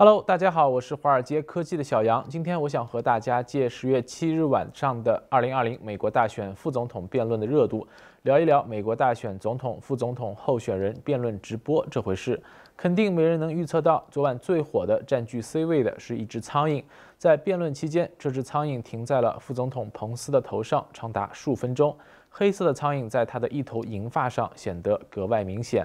Hello，大家好，我是华尔街科技的小杨。今天我想和大家借十月七日晚上的二零二零美国大选副总统辩论的热度，聊一聊美国大选总统、副总统候选人辩论直播这回事。肯定没人能预测到昨晚最火的、占据 C 位的是一只苍蝇。在辩论期间，这只苍蝇停在了副总统彭斯的头上长达数分钟，黑色的苍蝇在他的一头银发上显得格外明显。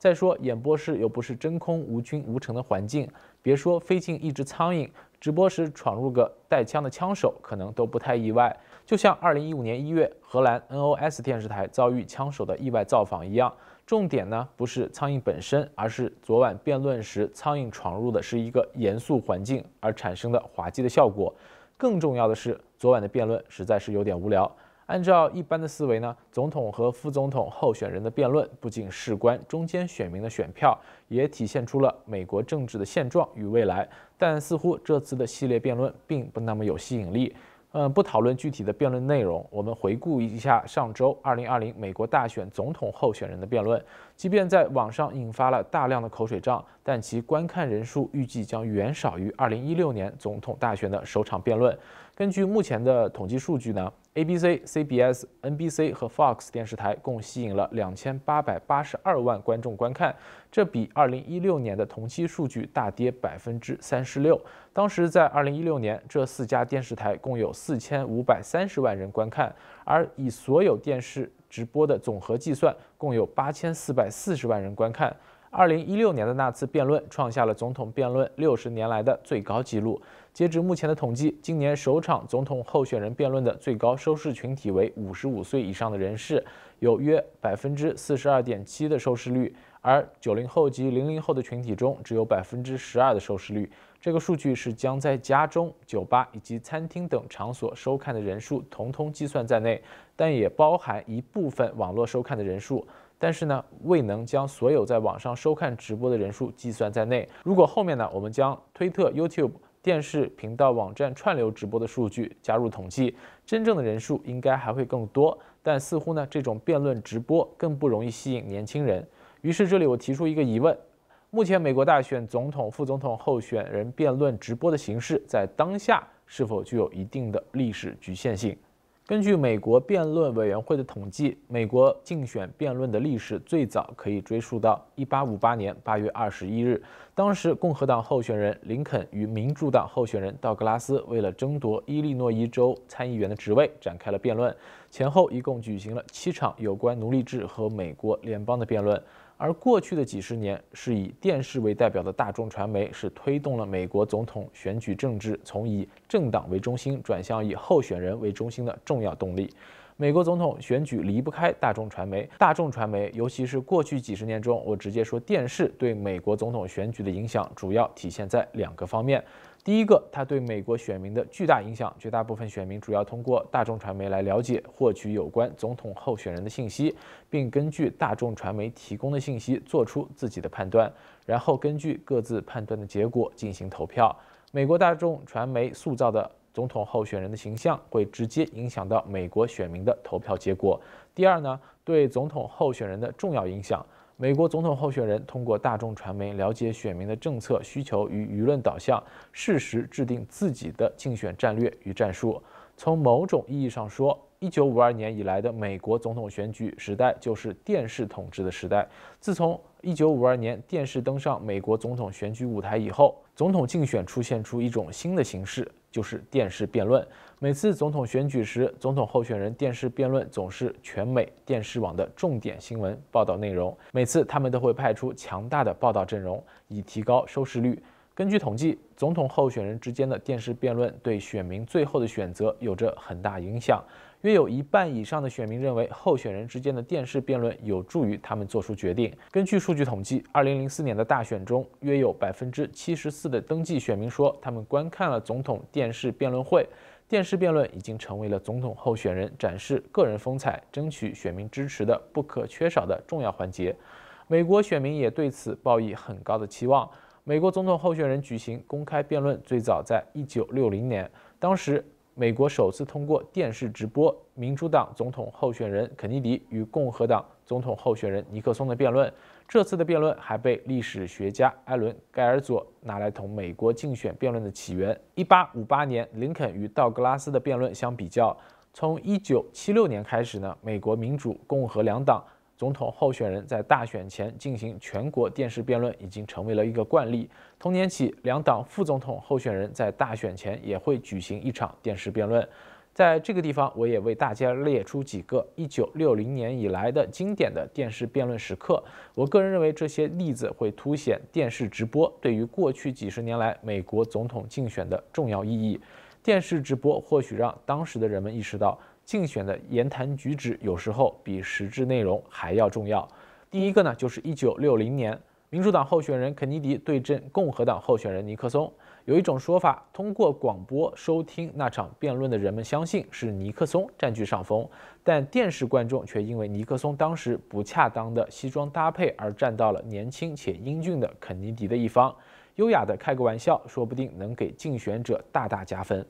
再说演播室又不是真空无菌无尘的环境，别说飞进一只苍蝇，直播时闯入个带枪的枪手可能都不太意外。就像二零一五年一月荷兰 NOS 电视台遭遇枪手的意外造访一样。重点呢不是苍蝇本身，而是昨晚辩论时苍蝇闯入的是一个严肃环境而产生的滑稽的效果。更重要的是，昨晚的辩论实在是有点无聊。按照一般的思维呢，总统和副总统候选人的辩论不仅事关中间选民的选票，也体现出了美国政治的现状与未来。但似乎这次的系列辩论并不那么有吸引力。嗯，不讨论具体的辩论内容，我们回顾一下上周二零二零美国大选总统候选人的辩论，即便在网上引发了大量的口水仗。但其观看人数预计将远少于2016年总统大选的首场辩论。根据目前的统计数据呢，ABC、CBS、NBC 和 Fox 电视台共吸引了2882万观众观看，这比2016年的同期数据大跌36%。当时在2016年，这四家电视台共有4530万人观看，而以所有电视直播的总和计算，共有8440万人观看。二零一六年的那次辩论创下了总统辩论六十年来的最高纪录。截至目前的统计，今年首场总统候选人辩论的最高收视群体为五十五岁以上的人士，有约百分之四十二点七的收视率，而九零后及零零后的群体中只有百分之十二的收视率。这个数据是将在家中、酒吧以及餐厅等场所收看的人数统统计算在内，但也包含一部分网络收看的人数。但是呢，未能将所有在网上收看直播的人数计算在内。如果后面呢，我们将推特、YouTube、电视频道、网站串流直播的数据加入统计，真正的人数应该还会更多。但似乎呢，这种辩论直播更不容易吸引年轻人。于是这里我提出一个疑问：目前美国大选总统、副总统候选人辩论直播的形式，在当下是否具有一定的历史局限性？根据美国辩论委员会的统计，美国竞选辩论的历史最早可以追溯到1858年8月21日。当时，共和党候选人林肯与民主党候选人道格拉斯为了争夺伊利诺伊州参议员的职位展开了辩论，前后一共举行了七场有关奴隶制和美国联邦的辩论。而过去的几十年，是以电视为代表的大众传媒是推动了美国总统选举政治从以政党为中心转向以候选人为中心的重要动力。美国总统选举离不开大众传媒，大众传媒，尤其是过去几十年中，我直接说电视对美国总统选举的影响，主要体现在两个方面。第一个，它对美国选民的巨大影响，绝大部分选民主要通过大众传媒来了解、获取有关总统候选人的信息，并根据大众传媒提供的信息做出自己的判断，然后根据各自判断的结果进行投票。美国大众传媒塑造的。总统候选人的形象会直接影响到美国选民的投票结果。第二呢，对总统候选人的重要影响。美国总统候选人通过大众传媒了解选民的政策需求与舆论导向，适时制定自己的竞选战略与战术。从某种意义上说，一九五二年以来的美国总统选举时代就是电视统治的时代。自从一九五二年电视登上美国总统选举舞台以后，总统竞选出现出一种新的形式。就是电视辩论。每次总统选举时，总统候选人电视辩论总是全美电视网的重点新闻报道内容。每次他们都会派出强大的报道阵容，以提高收视率。根据统计，总统候选人之间的电视辩论对选民最后的选择有着很大影响。约有一半以上的选民认为，候选人之间的电视辩论有助于他们做出决定。根据数据统计，2004年的大选中，约有百分之七十四的登记选民说他们观看了总统电视辩论会。电视辩论已经成为了总统候选人展示个人风采、争取选民支持的不可缺少的重要环节。美国选民也对此抱以很高的期望。美国总统候选人举行公开辩论，最早在一九六零年，当时。美国首次通过电视直播民主党总统候选人肯尼迪与共和党总统候选人尼克松的辩论。这次的辩论还被历史学家艾伦·盖尔佐拿来同美国竞选辩论的起源 ——1858 年林肯与道格拉斯的辩论相比较。从1976年开始呢，美国民主、共和两党。总统候选人在大选前进行全国电视辩论已经成为了一个惯例。同年起，两党副总统候选人，在大选前也会举行一场电视辩论。在这个地方，我也为大家列出几个1960年以来的经典的电视辩论时刻。我个人认为，这些例子会凸显电视直播对于过去几十年来美国总统竞选的重要意义。电视直播或许让当时的人们意识到。竞选的言谈举止有时候比实质内容还要重要。第一个呢，就是1960年，民主党候选人肯尼迪对阵共和党候选人尼克松。有一种说法，通过广播收听那场辩论的人们相信是尼克松占据上风，但电视观众却因为尼克松当时不恰当的西装搭配而站到了年轻且英俊的肯尼迪的一方。优雅的开个玩笑，说不定能给竞选者大大加分。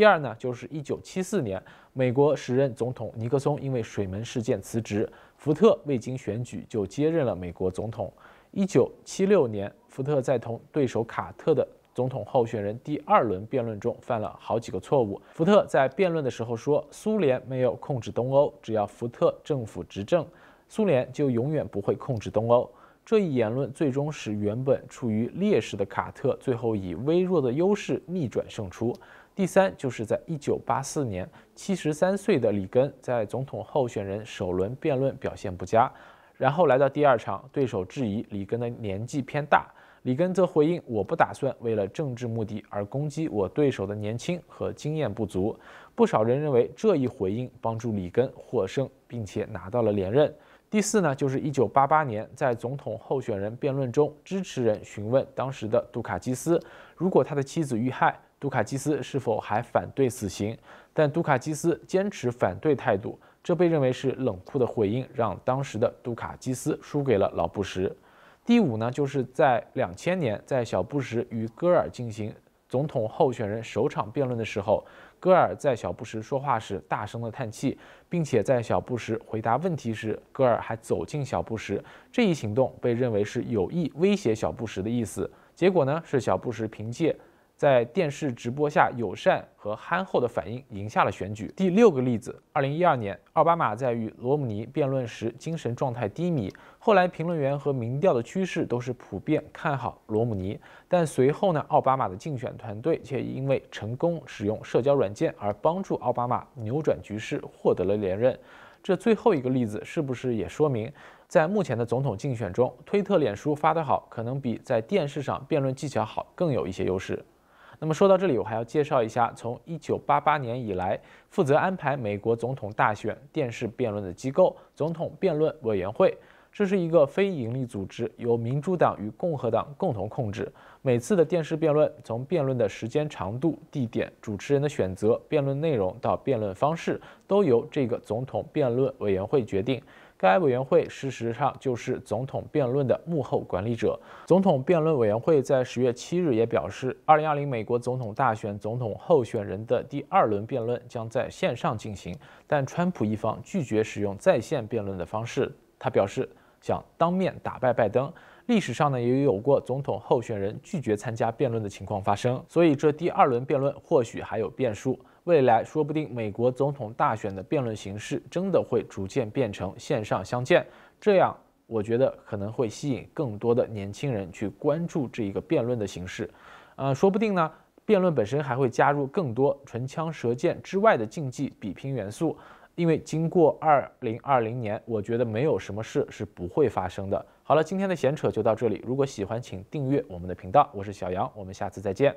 第二呢，就是一九七四年，美国时任总统尼克松因为水门事件辞职，福特未经选举就接任了美国总统。一九七六年，福特在同对手卡特的总统候选人第二轮辩论中犯了好几个错误。福特在辩论的时候说，苏联没有控制东欧，只要福特政府执政，苏联就永远不会控制东欧。这一言论最终使原本处于劣势的卡特最后以微弱的优势逆转胜出。第三，就是在一九八四年，七十三岁的里根在总统候选人首轮辩论表现不佳，然后来到第二场，对手质疑里根的年纪偏大，里根则回应：“我不打算为了政治目的而攻击我对手的年轻和经验不足。”不少人认为这一回应帮助里根获胜，并且拿到了连任。第四呢，就是一九八八年在总统候选人辩论中，支持人询问当时的杜卡基斯，如果他的妻子遇害，杜卡基斯是否还反对死刑？但杜卡基斯坚持反对态度，这被认为是冷酷的回应，让当时的杜卡基斯输给了老布什。第五呢，就是在两千年，在小布什与戈尔进行总统候选人首场辩论的时候。戈尔在小布什说话时大声地叹气，并且在小布什回答问题时，戈尔还走近小布什。这一行动被认为是有意威胁小布什的意思。结果呢，是小布什凭借。在电视直播下，友善和憨厚的反应赢下了选举。第六个例子，二零一二年，奥巴马在与罗姆尼辩论时，精神状态低迷。后来评论员和民调的趋势都是普遍看好罗姆尼，但随后呢，奥巴马的竞选团队却因为成功使用社交软件而帮助奥巴马扭转局势，获得了连任。这最后一个例子是不是也说明，在目前的总统竞选中，推特、脸书发得好，可能比在电视上辩论技巧好更有一些优势？那么说到这里，我还要介绍一下，从一九八八年以来负责安排美国总统大选电视辩论的机构——总统辩论委员会。这是一个非营利组织，由民主党与共和党共同控制。每次的电视辩论，从辩论的时间、长度、地点、主持人的选择、辩论内容到辩论方式，都由这个总统辩论委员会决定。该委员会事实上就是总统辩论的幕后管理者。总统辩论委员会在十月七日也表示，二零二零美国总统大选总统候选人的第二轮辩论将在线上进行，但川普一方拒绝使用在线辩论的方式。他表示想当面打败拜登。历史上呢也有过总统候选人拒绝参加辩论的情况发生，所以这第二轮辩论或许还有变数。未来说不定美国总统大选的辩论形式真的会逐渐变成线上相见，这样我觉得可能会吸引更多的年轻人去关注这一个辩论的形式。呃，说不定呢，辩论本身还会加入更多唇枪舌剑之外的竞技比拼元素，因为经过二零二零年，我觉得没有什么事是不会发生的。好了，今天的闲扯就到这里，如果喜欢请订阅我们的频道，我是小杨，我们下次再见。